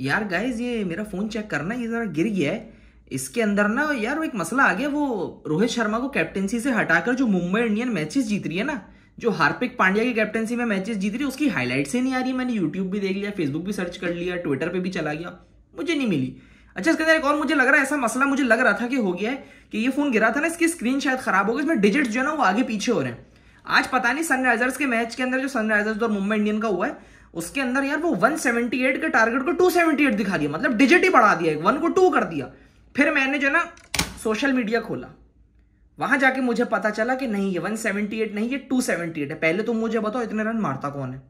यार गाइज ये मेरा फ़ोन चेक करना ये ज़रा गिर गया है इसके अंदर ना यार एक मसला आ गया वो रोहित शर्मा को कैप्टनसी से हटाकर जो मुंबई इंडियन मैचेस जीत रही है ना जो हार्पिक पांड्या की कैप्टनसी में मैचेस जीत रही है उसकी हाईलाइट से नहीं आ रही मैंने यूट्यूब भी देख लिया फेसबुक भी सर्च कर लिया ट्विटर पर भी चला गया मुझे नहीं मिली अच्छा इसके अंदर एक और मुझे लग रहा है ऐसा मसला मुझे लग रहा था कि हो गया है कि ये फ़ोन गिरा था ना इसकी स्क्रीन शायद खराब हो गई इसमें डिजिट जो है ना वो आगे पीछे हो रहे हैं आज पता नहीं सनराइजर्स के मैच के अंदर जो सनराइजर्स और मुंबई इंडियन का हुआ है उसके अंदर यार वो 178 के टारगेट को 278 दिखा दिया मतलब डिजिट ही बढ़ा दिया वन को टू कर दिया फिर मैंने जो ना सोशल मीडिया खोला वहां जाके मुझे पता चला कि नहीं ये 178 नहीं ये 278 है पहले तुम मुझे बताओ इतने रन मारता कौन है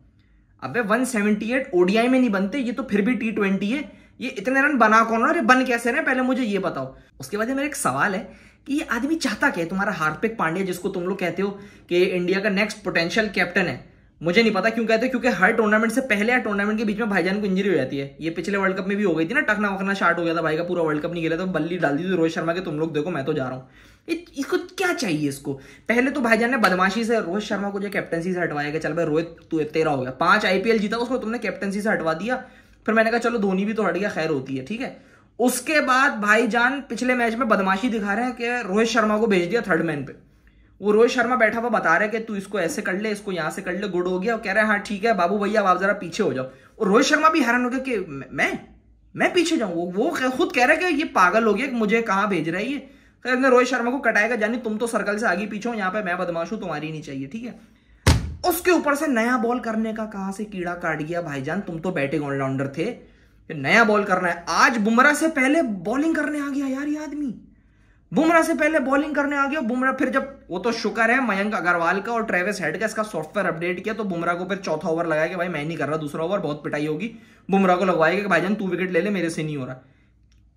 अबे 178 ओडीआई में नहीं बनते ये तो फिर भी टी ट्वेंटी है ये इतने रन बना कौन है अरे बन कैसे रहे पहले मुझे ये बताओ उसके बाद मेरा एक सवाल है कि ये आदमी चाहता क्या है तुम्हारा हार्दिक पांड्या जिसको तुम लोग कहते हो कि इंडिया का नेक्स्ट पोटेंशियल कैप्टन है मुझे नहीं पता क्यों कहते क्योंकि हर टूर्नामेंट से पहले या टूर्नामेंट के बीच में भाईजान को इंजरी हो जाती है ये पिछले वर्ल्ड कप में भी हो गई थी ना टकना वकना स्टार्ट हो गया था भाई का पूरा वर्ल्ड कप नहीं खेला था बल्ली डाल दी थी रोहित शर्मा के तुम लोग देखो मैं तो जा रहा हूँ इसको क्या चाहिए इसको पहले तो भाईजान ने बदमाशी से रोहित शर्मा को जो कैप्टनसी से हटवाया गया चल भाई रोहित तेरा हो गया पांच आईपीएल जीता उसको तुमने कैप्टनसी से हटवा दिया फिर मैंने कहा चलो धोनी भी तो हट गया खैर होती है ठीक है उसके बाद भाईजान पिछले मैच में बदमाशी दिखा रहे हैं कि रोहित शर्मा को भेज दिया थर्ड मैन पे वो रोहित शर्मा बैठा हुआ बता रहे कि तू इसको ऐसे कर ले इसको यहां से कर ले गुड हो गया और कह रहे हैं हाँ ठीक है बाबू भैया आप जरा पीछे हो जाओ और रोहित शर्मा भी हैरान हो गया कि मैं मैं पीछे जाऊं वो खुद कह रहा है कि ये पागल हो गया मुझे कहाँ भेज रहा है ये कहते रोहित शर्मा को कटाएगा जानी तुम तो सर्कल से आगे पीछे हो यहाँ पे मैं बदमाश हूं तुम्हारी नहीं चाहिए ठीक है उसके ऊपर से नया बॉल करने का कहा से कीड़ा काट गया भाईजान तुम तो बैटिंग ऑलराउंडर थे नया बॉल करना है आज बुमराह से पहले बॉलिंग करने आ गया यार ये आदमी बुमराह से पहले बॉलिंग करने आ गया बुमराह फिर जब वो तो शुक्र है मयंक अग्रवाल का और ट्रेविस हेड का इसका सॉफ्टवेयर अपडेट किया तो बुमराह को फिर चौथा ओवर लगाया कि भाई मैं नहीं कर रहा दूसरा ओवर बहुत पिटाई होगी बुमराह को लगवाएगा कि भाईजान तू विकेट ले ले मेरे से नहीं हो रहा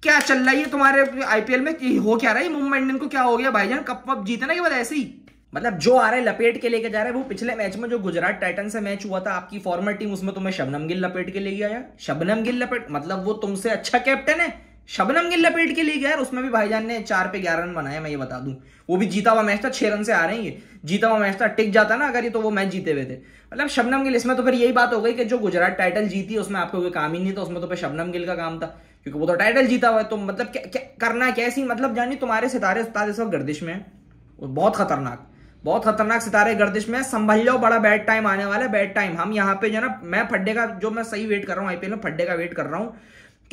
क्या चल रहा है तुम्हारे आईपीएल में हो क्या रहा है मुंबई इंडियन को क्या हो गया भाईजान कप वप जीतना के बाद ऐसे ही मतलब जो आ रहा है लपेट के लेके जा रहा है वो पिछले मैच में जो गुजरात टाइटन से मैच हुआ था आपकी फॉर्मर टीम उसमें तुम्हें शबनम गिल लपेट के लेके आया शबनम गिल लपेट मतलब वो तुमसे अच्छा कैप्टन है शबनम गिल लपेट के लिए गया उसमें भी भाईजान ने चार पे ग्यारह रन बनाया मैं ये बता दूं वो भी जीता हुआ मैच था छह रन से आ रहे हैं ये जीता हुआ मैच था टिक जाता ना अगर ये तो वो मैच जीते हुए थे मतलब शबनम गिल इसमें तो फिर यही बात हो गई कि जो गुजरात टाइटल जीती है उसमें आपको कोई काम ही नहीं था उसमें तो फिर शबनम गिल का काम था क्योंकि वो तो टाइटल जीता हुआ है तो मतलब क्या, करना कैसी मतलब जानी तुम्हारे सितारे उस्ताद इस वक्त गर्दिश में बहुत खतरनाक बहुत खतरनाक सितारे गर्दिश में संभल जाओ बड़ा बैड टाइम आने वाला है बैड टाइम हम यहाँ पे जो ना मैं फड्डे का जो मैं सही वेट कर रहा हूँ आईपीएल में फड्डे का वेट कर रहा हूँ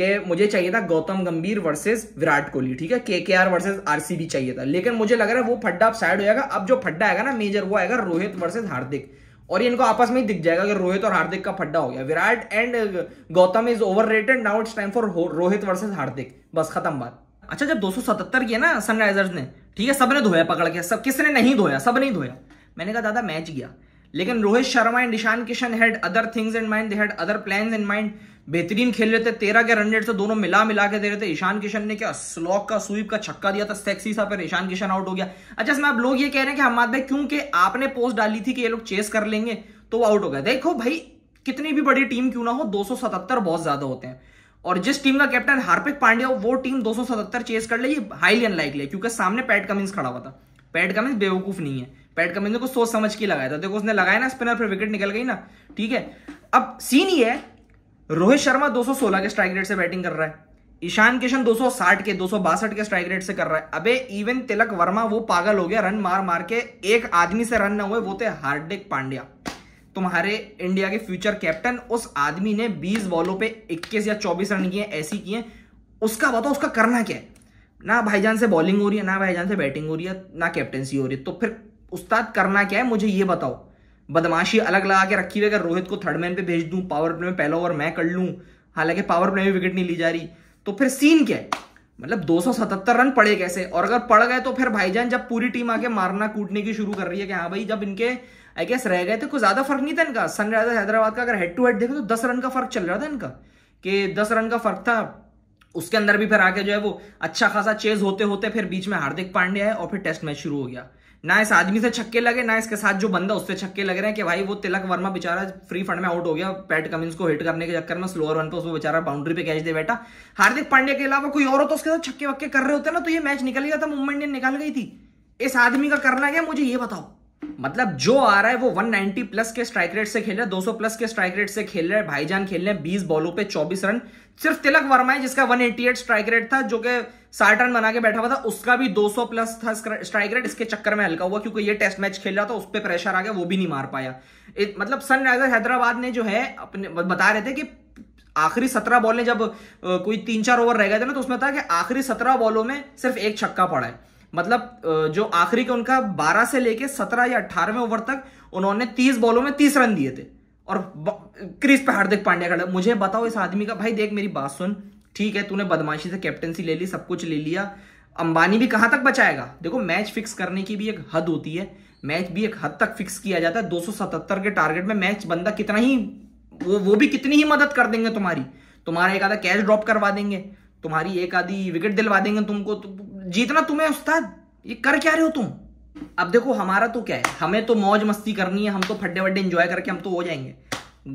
कि मुझे चाहिए था गौतम गंभीर वर्सेस विराट कोहली ठीक है KKR versus R versus RCB चाहिए था लेकिन मुझे लग रहा है वो फड्डा अब साइड हो जाएगा अब जो फड्डा आएगा ना मेजर वो आएगा रोहित वर्सेस हार्दिक और ये इनको आपस में ही दिख जाएगा कि रोहित और हार्दिक का फड्डा हो गया Virat and uh, Gautam is overrated now it's time for Rohit versus Hardik बस खत्म बात अच्छा जब दो किया ना सनराइजर्स ने ठीक है ने धोया पकड़ के सब किसने नहीं धोया सब नहीं धोया मैंने कहा दादा मैच गया लेकिन Rohit Sharma and Ishan Kishan had other things in mind they had other plans in mind बेहतरीन खेल रहे थे तेरह के रन रेट से दोनों मिला मिला के दे रहे थे ईशान किशन ने क्या स्लॉक का स्वीप का छक्का दिया था सेक्सी सा पर ईशान किशन आउट हो गया अच्छा इसमें आप लोग ये कह रहे हैं कि हम आदमी क्योंकि आपने पोस्ट डाली थी कि ये लोग चेस कर लेंगे तो वो आउट हो गया देखो भाई कितनी भी बड़ी टीम क्यों ना हो दो बहुत ज्यादा होते हैं और जिस टीम का कैप्टन हार्पिक पांड्या वो टीम 277 चेस कर ले ये हाईली अनलाइकली है क्योंकि सामने पैट कमिंस खड़ा हुआ था पैट कमिंस बेवकूफ नहीं है पैट कमिंस ने कुछ सोच समझ के लगाया था देखो उसने लगाया ना स्पिनर फिर विकेट निकल गई ना ठीक है अब सीन ये है रोहित शर्मा 216 के स्ट्राइक रेट से बैटिंग कर रहा है ईशान किशन 260 के दो के स्ट्राइक रेट से कर रहा है अबे इवन तिलक वर्मा वो पागल हो गया रन मार मार के एक आदमी से रन ना हुए वो थे हार्दिक पांड्या तुम्हारे इंडिया के फ्यूचर कैप्टन उस आदमी ने 20 बॉलों पे 21 या 24 रन किए ऐसी किए उसका बताओ उसका करना क्या है ना भाईजान से बॉलिंग हो रही है ना भाईजान से बैटिंग हो रही है ना कैप्टनसी हो रही है तो फिर उस्ताद करना क्या है मुझे ये बताओ बदमाशी अलग लगा के रखी हुई अगर रोहित को थर्ड मैन पे भेज दूं पावर प्ले में पहला ओवर मैं कर लूं हालांकि पावर प्ले में विकेट नहीं ली जा रही तो फिर सीन क्या है मतलब 277 रन पड़े कैसे और अगर पड़ गए तो फिर भाईजान जब पूरी टीम आके मारना कूटने की शुरू कर रही है कि हाँ भाई जब इनके आई गेस रह गए थे कोई ज्यादा फर्क नहीं था इनका सनराइजर हैदराबाद का अगर हेड टू हेड देखें तो दस रन का फर्क चल रहा था इनका कि दस रन का फर्क था उसके अंदर भी फिर आके जो है वो अच्छा खासा चेज होते होते फिर बीच में हार्दिक पांड्या है और फिर टेस्ट मैच शुरू हो गया ना इस आदमी से छक्के लगे ना इसके साथ जो बंदा उससे छक्के लग रहे हैं कि भाई वो तिलक वर्मा बेचारा फ्री फंड में आउट हो गया पैट कमिंस को हिट करने के चक्कर में स्लोअर वन पे उसको बेचारा बाउंड्री पे कैच दे बैठा हार्दिक पांड्या के अलावा कोई और हो तो उसके साथ छक्के वक्के कर रहे होते ना तो ये मैच निकल गया था मुंबई इंडियन निकल गई थी इस आदमी का करना क्या मुझे ये बताओ मतलब जो आ रहा है वो 190 प्लस के स्ट्राइक रेट से खेल रहा है 200 प्लस के स्ट्राइक रेट से खेल रहा है भाईजान खेल रहे हैं बीस बॉलों पे 24 रन सिर्फ तिलक वर्मा है जिसका 188 स्ट्राइक रेट था जो कि साठ रन बना के बैठा हुआ था उसका भी 200 प्लस था स्ट्राइक रेट इसके चक्कर में हल्का हुआ क्योंकि ये टेस्ट मैच खेल रहा था उस पर प्रेशर आ गया वो भी नहीं मार पाया इत, मतलब सनराइजर हैदराबाद ने जो है अपने बता रहे थे कि आखिरी सत्रह बॉल जब कोई तीन चार ओवर रह गए थे ना तो उसमें था कि आखिरी सत्रह बॉलों में सिर्फ एक छक्का पड़ा है मतलब जो आखिरी के उनका 12 से लेके 17 या 18वें ओवर तक उन्होंने 30 बॉलों में 30 रन दिए थे और क्रिस पे हार्दिक पांड्या का मुझे बताओ इस आदमी का भाई देख मेरी बात सुन ठीक है तूने बदमाशी से कैप्टनसी ले ली सब कुछ ले लिया अंबानी भी कहां तक बचाएगा देखो मैच फिक्स करने की भी एक हद होती है मैच भी एक हद तक फिक्स किया जाता है 277 के टारगेट में मैच बंदा कितना ही वो वो भी कितनी ही मदद कर देंगे तुम्हारी तुम्हारा एक आधा कैच ड्रॉप करवा देंगे तुम्हारी एक आधी विकेट दिलवा देंगे तुमको तो जीतना तुम्हें उस्ताद ये कर क्या रहे हो तुम अब देखो हमारा तो क्या है हमें तो मौज मस्ती करनी है हम तो फड्डे वड्डे इंजॉय करके हम तो हो जाएंगे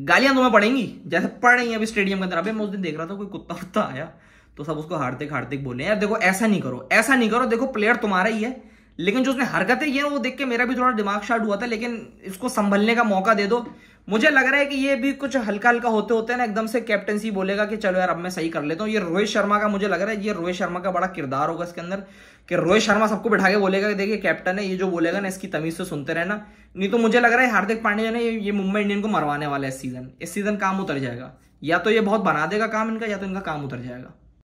गालियां तुम्हें पड़ेंगी जैसे पड़ रही है अभी स्टेडियम के अंदर अभी मैं उस दिन देख रहा था कोई कुत्ता उत्ता आया तो सब उसको हारते हारते बोले यार देखो ऐसा नहीं करो ऐसा नहीं करो देखो प्लेयर तुम्हारा ही है लेकिन जो उसने हरकतें की वो देख के मेरा भी थोड़ा दिमाग शार्ट हुआ था लेकिन इसको संभलने का मौका दे दो मुझे लग रहा है कि ये भी कुछ हल्का हल्का होते होते ना एकदम से कैप्टनसी बोलेगा कि चलो यार अब मैं सही कर लेता हूँ ये रोहित शर्मा का मुझे लग रहा है ये रोहित शर्मा का बड़ा किरदार होगा इसके अंदर कि रोहित शर्मा सबको बिठा के बोलेगा कि देखिए कैप्टन है ये जो बोलेगा ना इसकी तमीज से सुनते रहना नहीं तो मुझे लग रहा है हार्दिक पांड्या ने ये मुंबई इंडियन को मरवाने वाला है इस सीजन इस सीजन काम उतर जाएगा या तो ये बहुत बना देगा काम इनका या तो इनका काम उतर जाएगा